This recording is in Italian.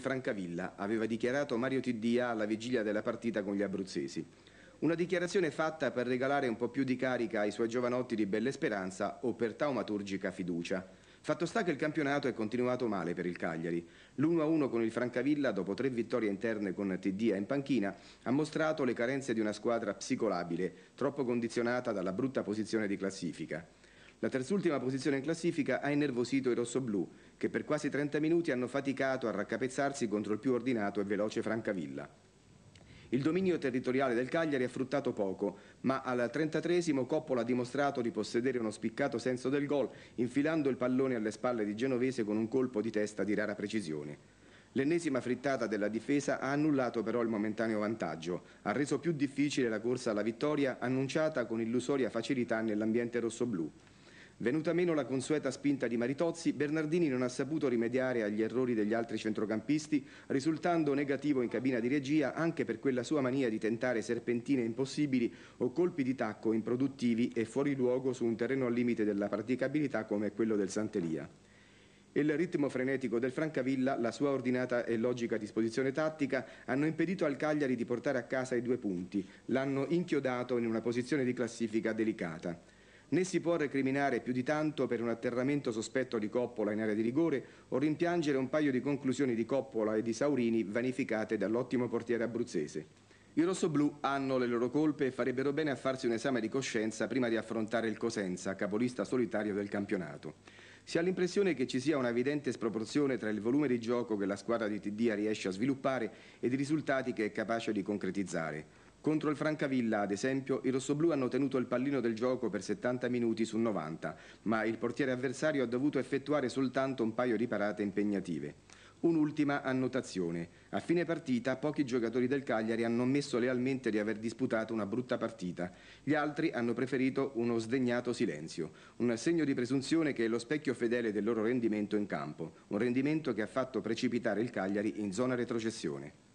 Francavilla aveva dichiarato Mario Tiddia alla vigilia della partita con gli abruzzesi. Una dichiarazione fatta per regalare un po' più di carica ai suoi giovanotti di Belle Speranza o per taumaturgica fiducia. Fatto sta che il campionato è continuato male per il Cagliari. L'1-1 con il Francavilla, dopo tre vittorie interne con Tiddia in panchina, ha mostrato le carenze di una squadra psicolabile, troppo condizionata dalla brutta posizione di classifica. La terzultima posizione in classifica ha innervosito i rossoblù, che per quasi 30 minuti hanno faticato a raccapezzarsi contro il più ordinato e veloce Francavilla. Il dominio territoriale del Cagliari ha fruttato poco, ma al 33 Coppola ha dimostrato di possedere uno spiccato senso del gol, infilando il pallone alle spalle di Genovese con un colpo di testa di rara precisione. L'ennesima frittata della difesa ha annullato però il momentaneo vantaggio, ha reso più difficile la corsa alla vittoria annunciata con illusoria facilità nell'ambiente rossoblù. Venuta meno la consueta spinta di Maritozzi, Bernardini non ha saputo rimediare agli errori degli altri centrocampisti, risultando negativo in cabina di regia anche per quella sua mania di tentare serpentine impossibili o colpi di tacco improduttivi e fuori luogo su un terreno al limite della praticabilità come quello del Santelia. Il ritmo frenetico del Francavilla, la sua ordinata e logica disposizione tattica hanno impedito al Cagliari di portare a casa i due punti, l'hanno inchiodato in una posizione di classifica delicata. Né si può recriminare più di tanto per un atterramento sospetto di Coppola in area di rigore o rimpiangere un paio di conclusioni di Coppola e di Saurini vanificate dall'ottimo portiere abruzzese. I rossoblù hanno le loro colpe e farebbero bene a farsi un esame di coscienza prima di affrontare il Cosenza, capolista solitario del campionato. Si ha l'impressione che ci sia una evidente sproporzione tra il volume di gioco che la squadra di TD riesce a sviluppare ed i risultati che è capace di concretizzare. Contro il Francavilla, ad esempio, i rossoblù hanno tenuto il pallino del gioco per 70 minuti su 90, ma il portiere avversario ha dovuto effettuare soltanto un paio di parate impegnative. Un'ultima annotazione. A fine partita pochi giocatori del Cagliari hanno ammesso lealmente di aver disputato una brutta partita. Gli altri hanno preferito uno sdegnato silenzio, un segno di presunzione che è lo specchio fedele del loro rendimento in campo, un rendimento che ha fatto precipitare il Cagliari in zona retrocessione.